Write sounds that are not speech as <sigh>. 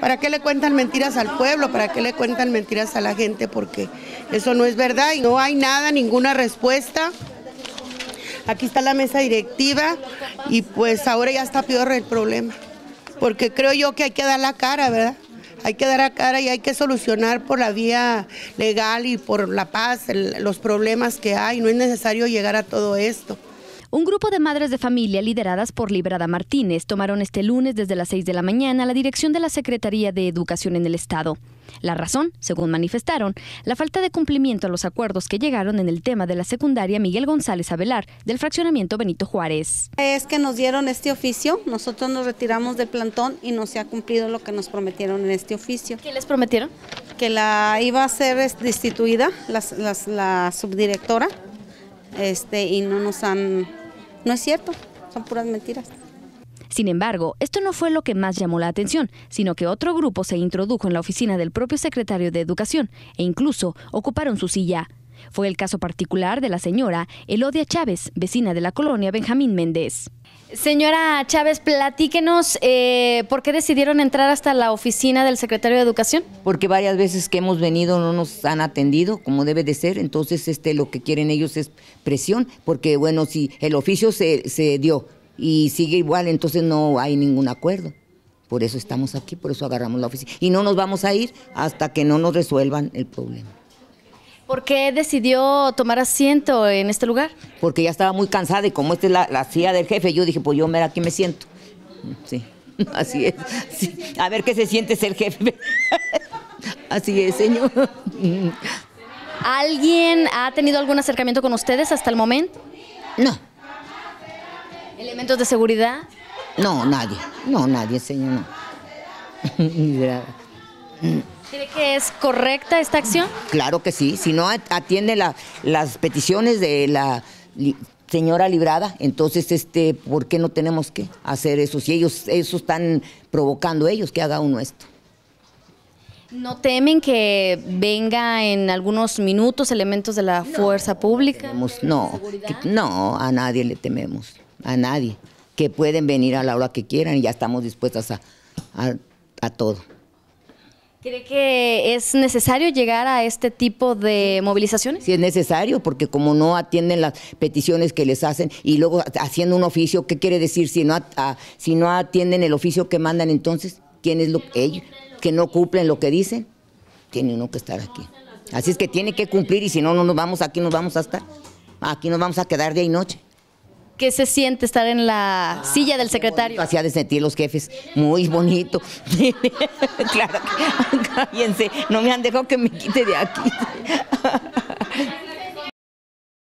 ¿Para qué le cuentan mentiras al pueblo? ¿Para qué le cuentan mentiras a la gente? Porque eso no es verdad y no hay nada, ninguna respuesta. Aquí está la mesa directiva y pues ahora ya está peor el problema. Porque creo yo que hay que dar la cara, ¿verdad? Hay que dar la cara y hay que solucionar por la vía legal y por la paz los problemas que hay. No es necesario llegar a todo esto. Un grupo de madres de familia lideradas por Librada Martínez tomaron este lunes desde las 6 de la mañana la dirección de la Secretaría de Educación en el Estado. La razón, según manifestaron, la falta de cumplimiento a los acuerdos que llegaron en el tema de la secundaria Miguel González Abelar del fraccionamiento Benito Juárez. Es que nos dieron este oficio, nosotros nos retiramos del plantón y no se ha cumplido lo que nos prometieron en este oficio. ¿Qué les prometieron? Que la iba a ser este, destituida la, la subdirectora este, y no nos han no es cierto, son puras mentiras. Sin embargo, esto no fue lo que más llamó la atención, sino que otro grupo se introdujo en la oficina del propio secretario de Educación e incluso ocuparon su silla. Fue el caso particular de la señora Elodia Chávez, vecina de la colonia Benjamín Méndez. Señora Chávez, platíquenos eh, por qué decidieron entrar hasta la oficina del secretario de Educación. Porque varias veces que hemos venido no nos han atendido como debe de ser, entonces este, lo que quieren ellos es presión, porque bueno, si el oficio se dio y sigue igual, entonces no hay ningún acuerdo. Por eso estamos aquí, por eso agarramos la oficina. Y no nos vamos a ir hasta que no nos resuelvan el problema. ¿Por qué decidió tomar asiento en este lugar? Porque ya estaba muy cansada y como esta es la, la silla del jefe, yo dije, pues yo mira, aquí me siento. Sí, <laughs> así es. A ver qué se siente ser jefe. <laughs> Así es, señor. ¿Alguien ha tenido algún acercamiento con ustedes hasta el momento? No. ¿Elementos de seguridad? No, nadie. No, nadie, señor. No. <laughs> ¿Cree que es correcta esta acción? Claro que sí, si no atiende las peticiones de la señora librada, entonces este, ¿por qué no tenemos que hacer eso? Si ellos, eso están provocando ellos que haga uno esto. ¿No temen que venga en algunos minutos elementos de la fuerza pública? no, no, a nadie le tememos, a nadie. Que pueden venir a la hora que quieran y ya estamos dispuestas a, a todo. ¿Cree que es necesario llegar a este tipo de movilizaciones? Sí, es necesario, porque como no atienden las peticiones que les hacen y luego haciendo un oficio, ¿qué quiere decir si no, si no atienden el oficio que mandan entonces? ¿Quién es lo ellos? Que no cumplen lo que dicen, tiene uno que estar aquí. Así es que tiene que cumplir y si no, no nos vamos, aquí nos vamos hasta Aquí nos vamos a quedar día y noche. ¿Qué se siente estar en la ah, silla del secretario? Hacía de sentir los jefes, muy bonito. <laughs> claro, cállense, no me han dejado que me quite de aquí.